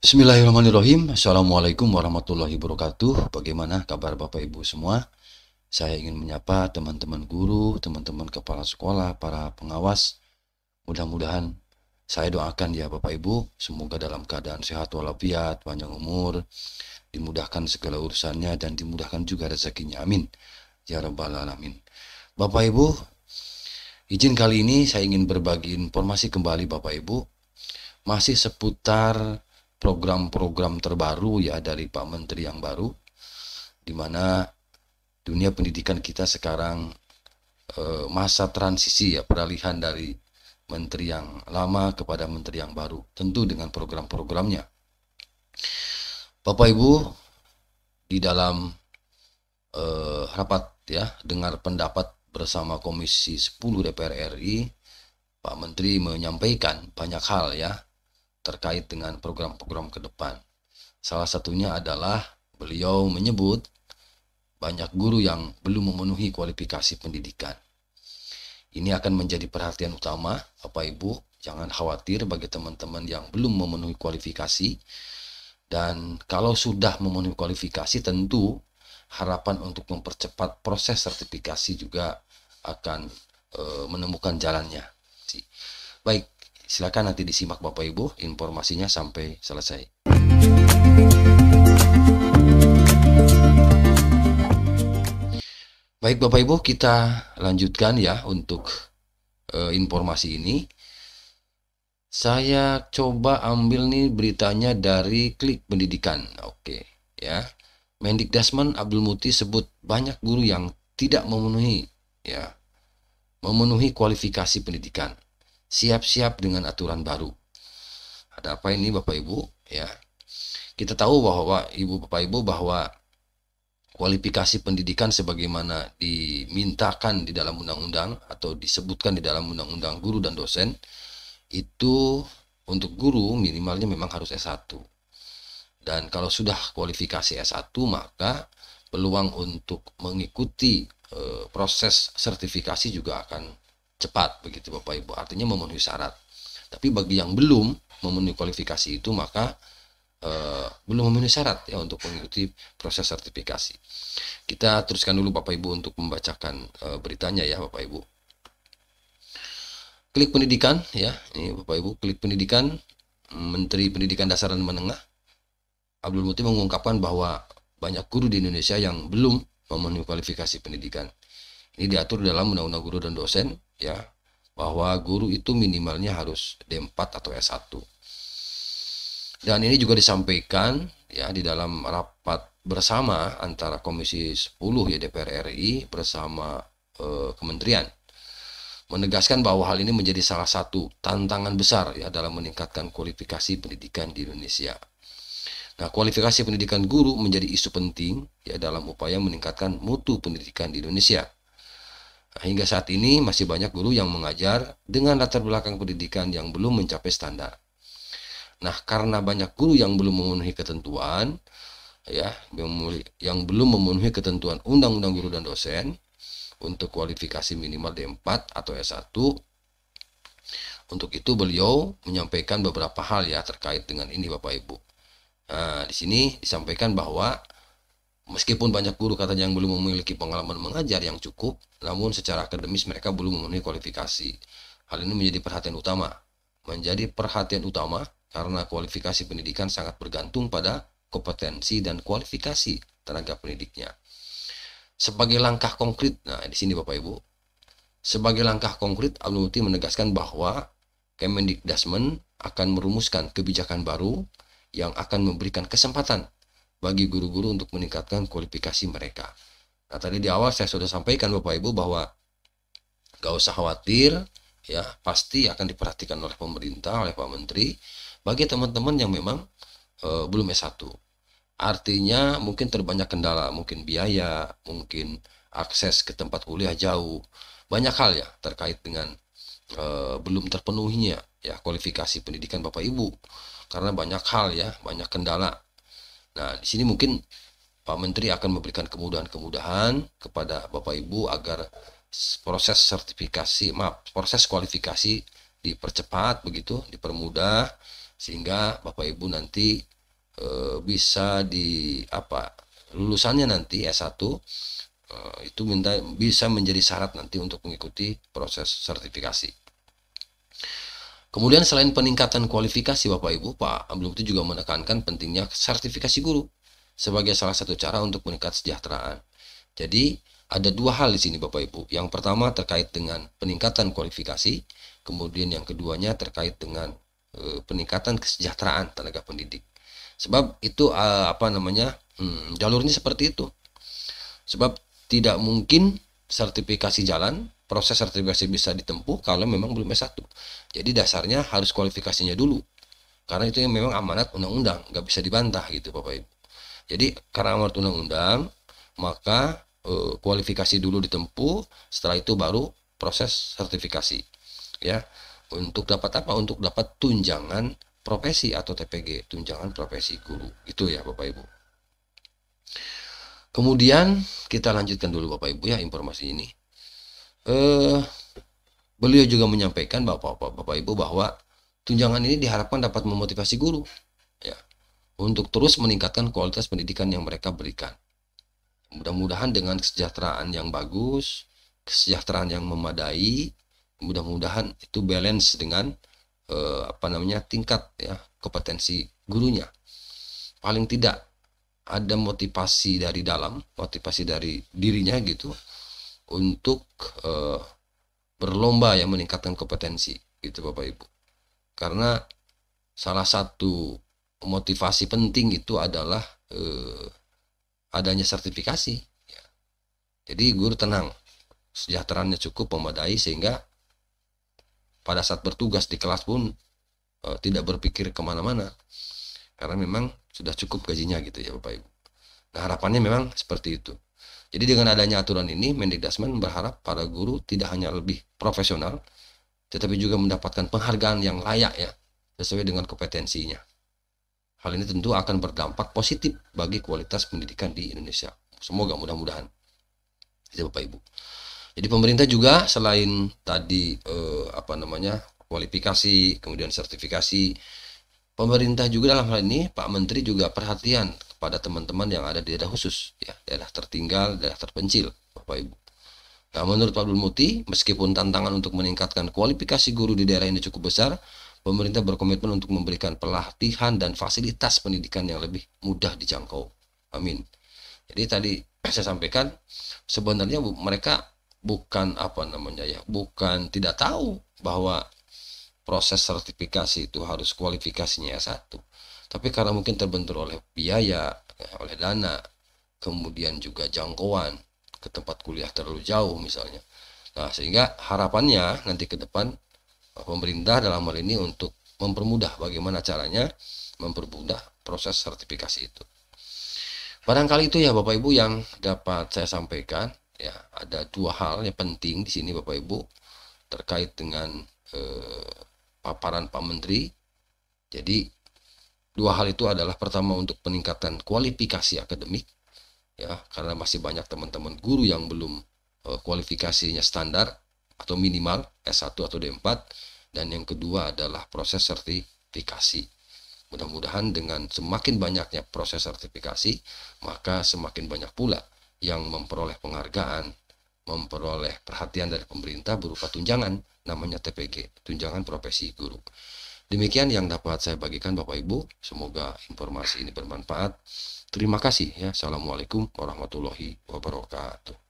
Bismillahirrahmanirrahim. Assalamualaikum warahmatullahi wabarakatuh. Bagaimana kabar Bapak Ibu semua? Saya ingin menyapa teman-teman guru, teman-teman kepala sekolah, para pengawas. Mudah-mudahan saya doakan ya Bapak Ibu, semoga dalam keadaan sehat walafiat, panjang umur, dimudahkan segala urusannya dan dimudahkan juga rezekinya. Amin. Ya Rabbal Alamin. Bapak Ibu, izin kali ini saya ingin berbagi informasi kembali Bapak Ibu. Masih seputar program-program terbaru ya dari Pak Menteri yang baru di mana dunia pendidikan kita sekarang eh, masa transisi ya peralihan dari menteri yang lama kepada menteri yang baru tentu dengan program-programnya Bapak Ibu di dalam eh, rapat ya dengar pendapat bersama Komisi 10 DPR RI Pak Menteri menyampaikan banyak hal ya terkait dengan program-program ke depan. Salah satunya adalah beliau menyebut banyak guru yang belum memenuhi kualifikasi pendidikan. Ini akan menjadi perhatian utama, Bapak Ibu. Jangan khawatir bagi teman-teman yang belum memenuhi kualifikasi. Dan kalau sudah memenuhi kualifikasi, tentu harapan untuk mempercepat proses sertifikasi juga akan e, menemukan jalannya. Baik, Silakan nanti disimak Bapak Ibu informasinya sampai selesai. Baik Bapak Ibu, kita lanjutkan ya untuk e, informasi ini. Saya coba ambil nih beritanya dari Klik Pendidikan. Oke, ya. Mendikdasman Abdul Muti sebut banyak guru yang tidak memenuhi ya memenuhi kualifikasi pendidikan siap-siap dengan aturan baru. Ada apa ini Bapak Ibu? Ya. Kita tahu bahwa Ibu Bapak Ibu bahwa kualifikasi pendidikan sebagaimana dimintakan di dalam undang-undang atau disebutkan di dalam undang-undang guru dan dosen itu untuk guru minimalnya memang harus S1. Dan kalau sudah kualifikasi S1 maka peluang untuk mengikuti e, proses sertifikasi juga akan cepat begitu Bapak Ibu artinya memenuhi syarat tapi bagi yang belum memenuhi kualifikasi itu maka e, belum memenuhi syarat ya untuk mengikuti proses sertifikasi kita teruskan dulu Bapak Ibu untuk membacakan e, beritanya ya Bapak Ibu klik pendidikan ya ini Bapak Ibu klik pendidikan Menteri Pendidikan Dasar dan Menengah Abdul Muti mengungkapkan bahwa banyak guru di Indonesia yang belum memenuhi kualifikasi pendidikan ini diatur dalam undang-undang guru dan dosen ya bahwa guru itu minimalnya harus D4 atau S1. Dan ini juga disampaikan ya di dalam rapat bersama antara Komisi 10 ya DPR RI bersama eh, kementerian menegaskan bahwa hal ini menjadi salah satu tantangan besar ya dalam meningkatkan kualifikasi pendidikan di Indonesia. Nah, kualifikasi pendidikan guru menjadi isu penting ya dalam upaya meningkatkan mutu pendidikan di Indonesia. Hingga saat ini masih banyak guru yang mengajar dengan latar belakang pendidikan yang belum mencapai standar. Nah, karena banyak guru yang belum memenuhi ketentuan, ya, yang belum memenuhi ketentuan undang-undang guru dan dosen untuk kualifikasi minimal D4 atau S1, untuk itu beliau menyampaikan beberapa hal ya terkait dengan ini Bapak Ibu. Nah, di sini disampaikan bahwa Meskipun banyak guru katanya yang belum memiliki pengalaman mengajar yang cukup, namun secara akademis mereka belum memenuhi kualifikasi. Hal ini menjadi perhatian utama. Menjadi perhatian utama karena kualifikasi pendidikan sangat bergantung pada kompetensi dan kualifikasi tenaga pendidiknya. Sebagai langkah konkret, nah di sini Bapak Ibu, sebagai langkah konkret Abdul Muti menegaskan bahwa Kemendikdasmen akan merumuskan kebijakan baru yang akan memberikan kesempatan bagi guru-guru untuk meningkatkan kualifikasi mereka. Nah tadi di awal saya sudah sampaikan Bapak Ibu bahwa gak usah khawatir ya pasti akan diperhatikan oleh pemerintah oleh Pak Menteri bagi teman-teman yang memang e, belum S1. Artinya mungkin terbanyak kendala, mungkin biaya, mungkin akses ke tempat kuliah jauh, banyak hal ya terkait dengan e, belum terpenuhinya ya kualifikasi pendidikan Bapak Ibu. Karena banyak hal ya, banyak kendala Nah, di sini mungkin Pak Menteri akan memberikan kemudahan-kemudahan kepada Bapak Ibu agar proses sertifikasi, maaf, proses kualifikasi dipercepat begitu, dipermudah sehingga Bapak Ibu nanti e, bisa di apa? lulusannya nanti S1 eh, itu minta bisa menjadi syarat nanti untuk mengikuti proses sertifikasi. Kemudian selain peningkatan kualifikasi Bapak Ibu, Pak Abdul Mukti juga menekankan pentingnya sertifikasi guru sebagai salah satu cara untuk meningkat sejahteraan. Jadi ada dua hal di sini Bapak Ibu. Yang pertama terkait dengan peningkatan kualifikasi, kemudian yang keduanya terkait dengan e, peningkatan kesejahteraan tenaga pendidik. Sebab itu e, apa namanya hmm, jalurnya seperti itu. Sebab tidak mungkin sertifikasi jalan proses sertifikasi bisa ditempuh kalau memang belum S1. Jadi dasarnya harus kualifikasinya dulu. Karena itu yang memang amanat undang-undang, nggak bisa dibantah gitu Bapak Ibu. Jadi karena amanat undang-undang, maka e, kualifikasi dulu ditempuh, setelah itu baru proses sertifikasi. Ya. Untuk dapat apa? Untuk dapat tunjangan profesi atau TPG, tunjangan profesi guru. Itu ya Bapak Ibu. Kemudian kita lanjutkan dulu Bapak Ibu ya informasi ini eh, beliau juga menyampaikan bapak-bapak, bapak ibu bahwa tunjangan ini diharapkan dapat memotivasi guru ya, untuk terus meningkatkan kualitas pendidikan yang mereka berikan. Mudah-mudahan dengan kesejahteraan yang bagus, kesejahteraan yang memadai, mudah-mudahan itu balance dengan eh, apa namanya tingkat ya kompetensi gurunya. Paling tidak ada motivasi dari dalam, motivasi dari dirinya gitu untuk uh, berlomba ya meningkatkan kompetensi gitu Bapak Ibu. Karena salah satu motivasi penting itu adalah eh, adanya sertifikasi. Ya. Jadi guru tenang, sejahteraannya cukup memadai sehingga pada saat bertugas di kelas pun eh, tidak berpikir kemana-mana karena memang sudah cukup gajinya gitu ya Bapak Ibu. Nah harapannya memang seperti itu. Jadi dengan adanya aturan ini, Mendikdasmen berharap para guru tidak hanya lebih profesional, tetapi juga mendapatkan penghargaan yang layak ya, sesuai dengan kompetensinya. Hal ini tentu akan berdampak positif bagi kualitas pendidikan di Indonesia. Semoga mudah-mudahan. Jadi Bapak Ibu. Jadi pemerintah juga selain tadi eh, apa namanya kualifikasi, kemudian sertifikasi, pemerintah juga dalam hal ini Pak Menteri juga perhatian kepada teman-teman yang ada di daerah khusus ya daerah tertinggal daerah terpencil Bapak Ibu nah menurut Pak Abdul Muti meskipun tantangan untuk meningkatkan kualifikasi guru di daerah ini cukup besar pemerintah berkomitmen untuk memberikan pelatihan dan fasilitas pendidikan yang lebih mudah dijangkau amin jadi tadi saya sampaikan sebenarnya mereka bukan apa namanya ya bukan tidak tahu bahwa proses sertifikasi itu harus kualifikasinya satu, Tapi karena mungkin terbentur oleh biaya, eh, oleh dana, kemudian juga jangkauan ke tempat kuliah terlalu jauh misalnya. Nah, sehingga harapannya nanti ke depan eh, pemerintah dalam hal ini untuk mempermudah bagaimana caranya mempermudah proses sertifikasi itu. Barangkali itu ya Bapak Ibu yang dapat saya sampaikan. Ya, ada dua hal yang penting di sini Bapak Ibu terkait dengan eh, paparan Pak Menteri. Jadi dua hal itu adalah pertama untuk peningkatan kualifikasi akademik ya karena masih banyak teman-teman guru yang belum uh, kualifikasinya standar atau minimal S1 atau D4 dan yang kedua adalah proses sertifikasi. Mudah-mudahan dengan semakin banyaknya proses sertifikasi, maka semakin banyak pula yang memperoleh penghargaan memperoleh perhatian dari pemerintah berupa tunjangan namanya TPG, tunjangan profesi guru. Demikian yang dapat saya bagikan Bapak Ibu, semoga informasi ini bermanfaat. Terima kasih ya. Assalamualaikum warahmatullahi wabarakatuh.